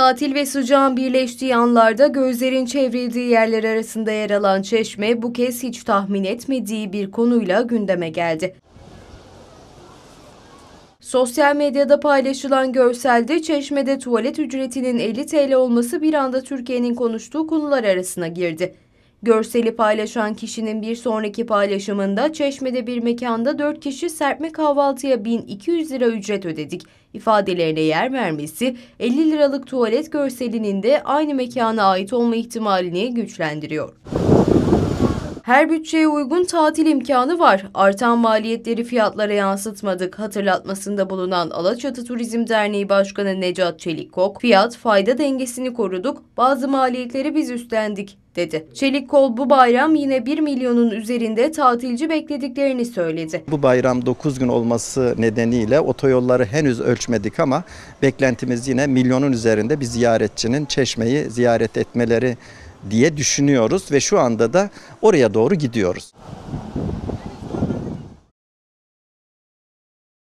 Tatil ve sıcağın birleştiği anlarda gözlerin çevrildiği yerler arasında yer alan Çeşme bu kez hiç tahmin etmediği bir konuyla gündeme geldi. Sosyal medyada paylaşılan görselde Çeşme'de tuvalet ücretinin 50 TL olması bir anda Türkiye'nin konuştuğu konular arasına girdi. Görseli paylaşan kişinin bir sonraki paylaşımında Çeşme'de bir mekanda dört kişi serpme kahvaltıya 1200 lira ücret ödedik ifadelerine yer vermesi 50 liralık tuvalet görselinin de aynı mekana ait olma ihtimalini güçlendiriyor. Her bütçeye uygun tatil imkanı var. Artan maliyetleri fiyatlara yansıtmadık. Hatırlatmasında bulunan Alaçatı Turizm Derneği Başkanı Necat Çelikok, fiyat fayda dengesini koruduk, bazı maliyetleri biz üstlendik dedi. Çelikkol bu bayram yine 1 milyonun üzerinde tatilci beklediklerini söyledi. Bu bayram 9 gün olması nedeniyle otoyolları henüz ölçmedik ama beklentimiz yine milyonun üzerinde bir ziyaretçinin Çeşme'yi ziyaret etmeleri diye düşünüyoruz ve şu anda da oraya doğru gidiyoruz.